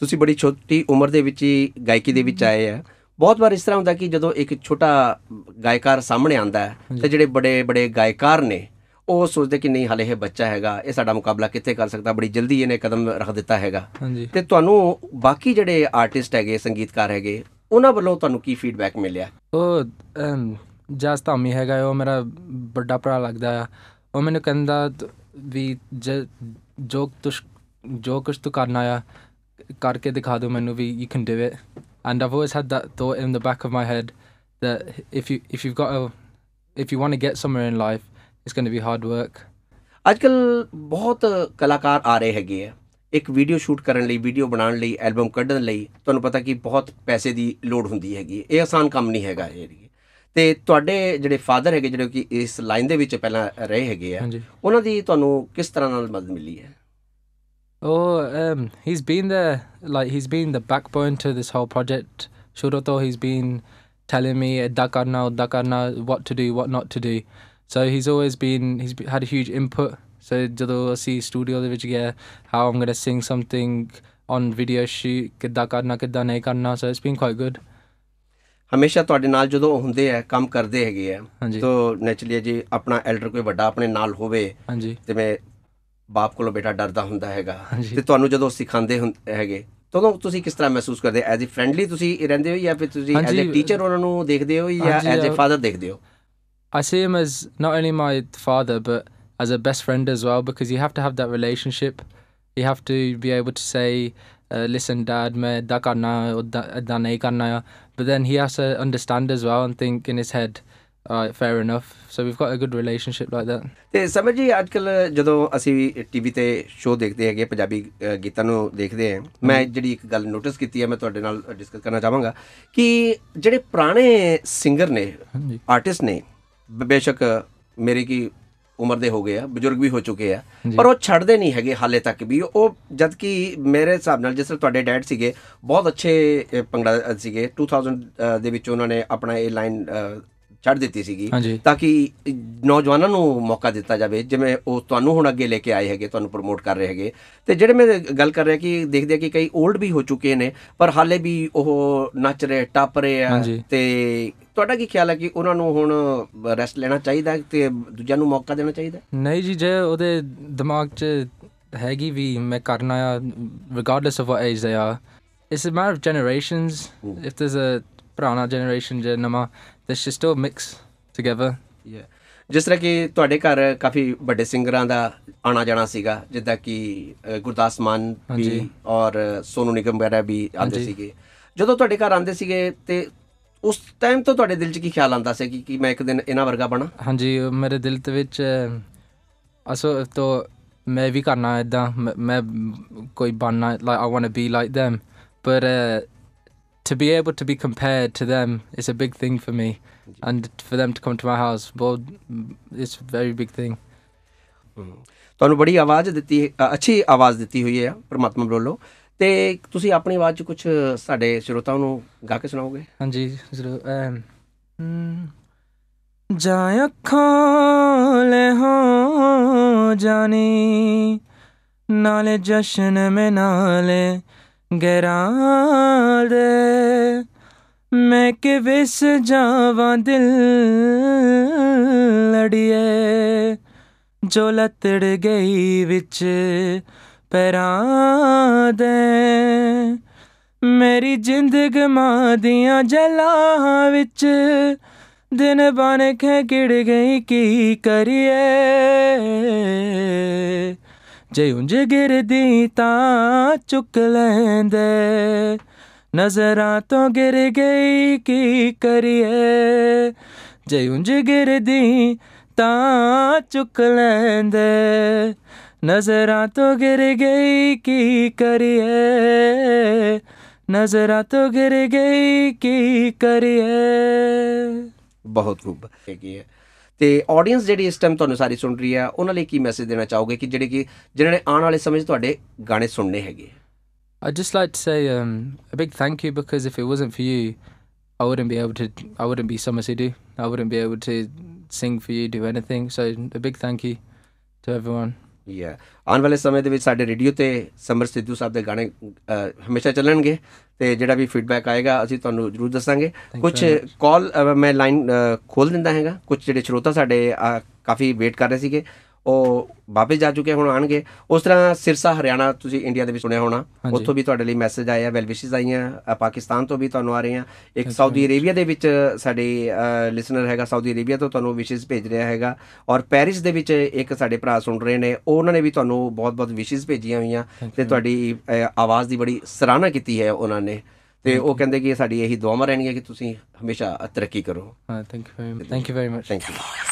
ਤੁਸੀਂ ਬੜੀ ਛੋਟੀ ਉਮਰ ਦੇ ਵਿੱਚ ਹੀ ਗਾਇਕੀ ਦੇ ਵਿੱਚ ਆਏ ਆ ਬਹੁਤ ਵਾਰ ਇਸ ਤਰ੍ਹਾਂ ਹੁੰਦਾ ਕਿ ਜਦੋਂ ਇੱਕ ਛੋਟਾ ਗਾਇਕਾਰ ਸਾਹਮਣੇ ਆਂਦਾ ਹੈ ਤੇ ਜਿਹੜੇ ਬੜੇ ਬੜੇ ਗਾਇਕਾਰ ਨੇ ਉਹ ਸੋਚਦੇ ਕਿ ਨਹੀਂ ਹਲੇ ਇਹ ਬੱਚਾ ਹੈਗਾ ਇਹ ਸਾਡਾ ਮੁਕਾਬਲਾ ਕਿੱਥੇ ਕਰ ਸਕਦਾ ਬੜੀ ਜਲਦੀ ਇਹਨੇ ਕਦਮ ਰੱਖ ਦਿੱਤਾ ਹੈਗਾ ਤੇ ਤੁਹਾਨੂੰ ਬਾਕੀ ਜਿਹੜੇ ਆਰਟਿਸਟ ਹੈਗੇ ਸੰਗੀਤਕਾਰ ਹੈਗੇ ਉਹਨਾਂ ਵੱਲੋਂ ਤੁਹਾਨੂੰ ਕੀ ਫੀਡਬੈਕ ਮਿਲਿਆ ਉਹ ਜਸ ਧਾਮੀ ਹੈਗਾ ਉਹ ਮੇਰਾ ਵੱਡਾ ਭਰਾ ਲੱਗਦਾ ਆ ਉਹ ਮੈਨੂੰ ਕਹਿੰਦਾ ਵੀ ਜੋਕ ਤੁਸ ਜੋ ਕੁਝ ਤੂੰ ਕਰਨਾ ਆ ਕਰਕੇ ਦਿਖਾ ਦਿਓ ਮੈਨੂੰ ਵੀ can do it and and i've had that that in the back of my head that if you if if got a if you want to get get in life it's going to be hard work ਅੱਜ ਅੱਜਕੱਲ ਬਹੁਤ ਕਲਾਕਾਰ ਆ ਰਹੇ ਹੈਗੇ ਆ ਇੱਕ video shoot ਕਰਨ ਲਈ ਵੀਡੀਓ ਬਣਾਉਣ ਲਈ ਐਲਬਮ ਕੱਢਣ ਲਈ ਤੁਹਾਨੂੰ ਪਤਾ ਕਿ ਬਹੁਤ ਪੈਸੇ ਦੀ ਲੋੜ ਹੁੰਦੀ ਹੈਗੀ ਇਹ ਆਸਾਨ ਕੰਮ ਨਹੀਂ ਹੈਗਾ ਇਹ ਤੇ ਤੁਹਾਡੇ ਜਿਹੜੇ ਫਾਦਰ ਹੈਗੇ ਜਿਹੜੇ ਕਿ ਇਸ ਲਾਈਨ ਦੇ ਵਿੱਚ ਪਹਿਲਾਂ ਰਹੇ ਹੈਗੇ ਆ ਉਹਨਾਂ ਦੀ ਤੁਹਾਨੂੰ ਕਿਸ ਤਰ੍ਹਾਂ ਨਾਲ ਮਦਦ ਮਿਲੀ ਹੈ Oh, um, he's been the Like he's been the backbone to this whole project. Shuroto, he's been telling me dakarna, dakarna, what to do, what not to do. So he's always been he's had a huge input. So jado see studio ਦੇ ਵਿੱਚ ਗਏ how I'm gonna sing something on video shoot kida karna, kida nahi karna. so it's been quite good ਹਮੇਸ਼ਾ ਤੁਹਾਡੇ ਨਾਲ ਜਦੋਂ ਹੁੰਦੇ ਆ ਕੰਮ ਕਰਦੇ ਹੈਗੇ ਆ ਤਾਂ ਨੇਚਰਲੀ ਜੀ ਆਪਣਾ ਐਲਡਰ ਕੋਈ ਵੱਡਾ ਆਪਣੇ ਨਾਲ ਹੋਵੇ ਤੇ ਮੈਂ ਬਾਪ ਕੋਲੋਂ ਬੇਟਾ ਡਰਦਾ ਹੁੰਦਾ ਹੈਗਾ ਤੇ ਤੁਹਾਨੂੰ ਜਦੋਂ ਸਿਖਾਉਂਦੇ ਹੁੰਦੇ ਹੈਗੇ ਤਦੋਂ ਤੁਸੀਂ ਕਿਸ ਤਰ੍ਹਾਂ ਮਹਿਸੂਸ ਕਰਦੇ ਐਜ਼ ਅ ਫਰੈਂਡਲੀ ਤੁਸੀਂ ਰਹਿੰਦੇ ਹੋ ਜਾਂ ਫਿਰ ਤੁਸੀਂ ਐਜ਼ ਅ ਟੀਚਰ ਉਹਨਾਂ ਨੂੰ ਦੇਖਦੇ ਹੋ ਜਾਂ ਐਜ਼ ਅ ਫਾਦਰ ਦੇਖਦੇ ਹੋ I see him as not only my father but as a best friend as well because you have to have that relationship you have to be able to say listen dad ਮੈਂ ਦਾ ਕਰਨਾ ਉਹ ਦਾ ਨਹੀਂ ਕਰਨਾ but then he has a understand as well and think in his head ah fair enough so we've got a good relationship like that ਤੇ ਸਮਝ ਜੀ ਕੱਲ ਜਦੋਂ ਅਸੀਂ ਟੀਵੀ ਤੇ ਸ਼ੋਅ ਦੇਖਦੇ ਹੈਗੇ ਪੰਜਾਬੀ ਗੀਤਾਂ ਨੂੰ ਦੇਖਦੇ ਹਾਂ ਮੈਂ ਜਿਹੜੀ ਇੱਕ ਗੱਲ ਨੋਟਿਸ ਕੀਤੀ ਹੈ ਮੈਂ ਤੁਹਾਡੇ ਨਾਲ ਡਿਸਕਸ ਕਰਨਾ ਚਾਹਾਂਗਾ ਕਿ ਜਿਹੜੇ ਪੁਰਾਣੇ ਸਿੰਗਰ ਨੇ ਆਰਟਿਸਟ ਨੇ ਬੇਸ਼ੱਕ ਮੇਰੇ ਕੀ ਉਮਰ ਦੇ ਹੋ ਗਏ ਆ ਬਜ਼ੁਰਗ ਵੀ ਹੋ ਚੁੱਕੇ ਆ ਪਰ ਉਹ ਛੱਡਦੇ ਨਹੀਂ ਹੈਗੇ ਹਾਲੇ ਤੱਕ ਵੀ ਉਹ ਜਦ ਕਿ ਮੇਰੇ ਹਿਸਾਬ ਨਾਲ ਜਿਸ ਤਰ੍ਹਾਂ ਤੁਹਾਡੇ ਡੈਡ ਸੀਗੇ ਬਹੁਤ ਅੱਛੇ ਪੰਗੜਾ ਸੀਗੇ 2000 ਦੇ ਵਿੱਚ ਉਹਨਾਂ ਨੇ ਆਪਣਾ ਇਹ ਲਾਈਨ ਛੱਡ ਦਿੱਤੀ ਸੀਗੀ ਤਾਂ ਕਿ ਨੌਜਵਾਨਾਂ ਨੂੰ ਮੌਕਾ ਦਿੱਤਾ ਜਾਵੇ ਜਿਵੇਂ ਉਹ ਤੁਹਾਨੂੰ ਹੁਣ ਅੱਗੇ ਲੈ ਕੇ ਆਏ ਹੈਗੇ ਤੁਹਾਨੂੰ ਪ੍ਰਮੋਟ ਕਰ ਰਹੇ ਹੈਗੇ ਤੇ ਜਿਹੜੇ ਮੈਂ ਗੱਲ ਕਰ ਰਿਹਾ ਕਿ ਦੇਖਦੇ ਆ ਕਿ ਕਈ 올ਡ ਵੀ ਹੋ ਚੁੱਕੇ ਨੇ ਪਰ ਹਾਲੇ ਵੀ ਉਹ ਨੱਚ ਰਹੇ ਟੱਪ ਰਹੇ ਆ ਤੇ ਤੁਹਾਡਾ ਕੀ ਖਿਆਲ ਹੈ ਕਿ ਉਹਨਾਂ ਨੂੰ ਹੁਣ ਰੈਸਟ ਲੈਣਾ ਚਾਹੀਦਾ ਤੇ ਦੂਜਿਆਂ ਨੂੰ ਮੌਕਾ ਦੇਣਾ ਚਾਹੀਦਾ ਨਹੀਂ ਜੀ ਜੇ ਉਹਦੇ ਦਿਮਾਗ 'ਚ ਹੈਗੀ ਵੀ ਮੈਂ ਕਰਨਾ ਆ regardless of what age they are it's a matter of generations if there's a ਪੁਰਾਣਾ ਜਨਰੇਸ਼ਨ ਜੇ ਨਮਾ ਦਿਸ ਇਸ ਸਟਿਲ ਮਿਕਸ ਟੁਗੇਦਰ ਯਾ ਜਿਸ ਤਰ੍ਹਾਂ ਕਿ ਤੁਹਾਡੇ ਘਰ ਕਾਫੀ ਵੱਡੇ ਸਿੰਗਰਾਂ ਦਾ ਆਣਾ ਜਾਣਾ ਸੀਗਾ ਜਿੱਦਾਂ ਕਿ ਗੁਰਦਾਸ ਮਾਨ ਵੀ ਔਰ ਸੋਨੂ ਨਿਗਮ ਵਗੈਰਾ ਵੀ ਆਉਂਦੇ ਸੀਗੇ ਜਦੋਂ ਤੁਹਾਡੇ ਘਰ ਆਉਂਦੇ ਸੀਗੇ ਤੇ ਉਸ ਟਾਈਮ ਤੋਂ ਤੁਹਾਡੇ ਦਿਲ 'ਚ ਕੀ ਖਿਆਲ ਆਉਂਦਾ ਸੀ ਕਿ ਕਿ ਮੈਂ ਇੱਕ ਦਿਨ ਇਹਨਾਂ ਵਰਗਾ ਬਣਾ ਹਾਂਜੀ ਮੇਰੇ ਦਿਲ ਤੇ ਵਿੱਚ ਅਸੋ ਤੋਂ ਮੈਂ ਵੀ ਕਰਨਾ ਇਦਾਂ ਮੈਂ ਕੋਈ ਬਣਨਾ like I want to be like them but to be able to be compared to them is a big thing for me, and for them to come to my house, but it's a very big thing. ਤੁਹਾਨੂੰ ਬੜੀ ਆਵਾਜ਼ ਦਿੱਤੀ ਅੱਛੀ ਆਵਾਜ਼ ਦਿੱਤੀ ਹੋਈ ਹੈ ਪਰਮਾਤਮਾ ਬਰੋਲੋ ਤੇ ਤੁਸੀਂ ਆਪਣੀ ਆਵਾਜ਼ 'ਚ ਕੁਝ ਸਾਡੇ ਸਰੋਤਾਵਾਂ ਨੂੰ ਗਾ ਕੇ ਸੁਣਾਓਗੇ ਹਾਂਜੀ ਜ਼ਰੂਰ ਹਮ ਜਾਂ ਅੱਖਾਂ ਲੈ ਹੋ ਜਾਣੀ ਨਾਲੇ ਜਸ਼ਨ ਮੇ ਨਾਲੇ ਗਰਾਂਦੇ ਮੈਂ ਮੈਂ ਕਿਵੇਂ ਜਾਵਾਂ ਦਿਲ ਲੜੀਏ ਜੋ ਲਤੜ ਗਈ ਵਿੱਚ ਪੈਰਾਂ ਦੇ ਮੇਰੀ ਜ਼ਿੰਦਗ ਮਾਂ ਦੀਆਂ ਜਲਾਹਾਂ ਵਿੱਚ ਦਿਨ ਬਣ ਕੇ ਕਿੜ ਗਈ ਕੀ ਕਰੀਏ जे उंज गिरदी तां चुक लैंदे नजरां तो गिर गई की करिए जे उंज गिरदी तां चुक लैंदे नजरां तो गिर गई की करिए नजरा तो गिर गई की करिए बहुत खूब ਤੇ ਆਡੀਅנס ਜਿਹੜੀ ਇਸ ਟਾਈਮ ਤੁਹਾਨੂੰ ਸਾਰੀ ਸੁਣ ਰਹੀ ਆ ਉਹਨਾਂ ਲਈ ਕੀ ਮੈਸੇਜ ਦੇਣਾ ਚਾਹੋਗੇ ਕਿ ਜਿਹੜੇ ਕਿ ਜਿਨ੍ਹਾਂ ਨੇ ਆਉਣ ਵਾਲੇ ਸਮੇਂ 'ਚ ਤੁਹਾਡੇ ਗਾਣੇ ਸੁਣਨੇ ਹੈਗੇ ਆ just like to say a big thank you because if it wasn't for you I wouldn't be able to I wouldn't be summer city I wouldn't be able to sing for you do anything so a big thank you to everyone ਯਾ ਆਉਣ ਵਾਲੇ ਸਮੇਂ ਦੇ ਵਿੱਚ ਸਾਡੇ radio ਤੇ summer Sidhu ਸਾਹਿਬ ਦੇ ਗਾਣੇ ਹਮੇਸ਼ਾ ਚੱਲਣਗੇ ਤੇ ਜਿਹੜਾ ਵੀ ਫੀਡਬੈਕ ਆਏਗਾ ਅਸੀਂ ਤੁਹਾਨੂੰ ਜ਼ਰੂਰ ਦੱਸਾਂਗੇ ਕੁਝ ਕਾਲ ਮੈਂ ਲਾਈਨ ਖੋਲ ਦਿੰਦਾ ਹੈਗਾ ਕੁਝ ਜਿਹੜੇ ਸ਼ਰੋਤਾ ਸਾਡੇ ਕਾਫੀ ਵੇਟ ਕਰ ਰਹੇ ਸੀਗੇ ਉਹ ਬਾਬੇ ਜਾ ਚੁੱਕੇ ਹੁਣ ਆਣਗੇ ਉਸ ਤਰ੍ਹਾਂ ਸਿਰਸਾ ਹਰਿਆਣਾ ਤੁਸੀਂ ਇੰਡੀਆ ਦੇ ਵਿੱਚ ਸੁਣਿਆ ਹੋਣਾ ਉੱਥੋਂ ਵੀ ਤੁਹਾਡੇ ਲਈ ਮੈਸੇਜ ਆਇਆ ਵੈਲ ਵਿਸ਼ਸ ਆਈਆਂ ਪਾਕਿਸਤਾਨ ਤੋਂ ਵੀ ਤੁਹਾਨੂੰ ਆ ਰਹੇ ਆ ਇੱਕ ਸਾਊਦੀ ਅਰੇਬੀਆ ਦੇ ਵਿੱਚ ਸਾਡੇ ਲਿਸਨਰ ਹੈਗਾ ਸਾਊਦੀ ਅਰੇਬੀਆ ਤੋਂ ਤੁਹਾਨੂੰ ਵਿਸ਼ਸ ਭੇਜ ਰਿਹਾ ਹੈਗਾ ਔਰ ਪੈਰਿਸ ਦੇ ਵਿੱਚ ਇੱਕ ਸਾਡੇ ਭਰਾ ਸੁਣ ਰਹੇ ਨੇ ਉਹਨਾਂ ਨੇ ਵੀ ਤੁਹਾਨੂੰ ਬਹੁਤ-ਬਹੁਤ ਵਿਸ਼ਸ ਭੇਜੀਆਂ ਹੋਈਆਂ ਤੇ ਤੁਹਾਡੀ ਆਵਾਜ਼ ਦੀ ਬੜੀ ਸਰਾਹਨਾ ਕੀਤੀ ਹੈ ਉਹਨਾਂ ਨੇ ਤੇ ਉਹ ਕਹਿੰਦੇ ਕਿ ਸਾਡੀ ਇਹੀ ਦੁਆਵਾਂ ਰਹਿਣਗੀਆਂ ਕਿ ਤੁਸੀਂ ਹਮੇਸ਼ਾ ਤਰੱਕੀ ਕਰੋ ਹਾਂ thank you thank you very much thank you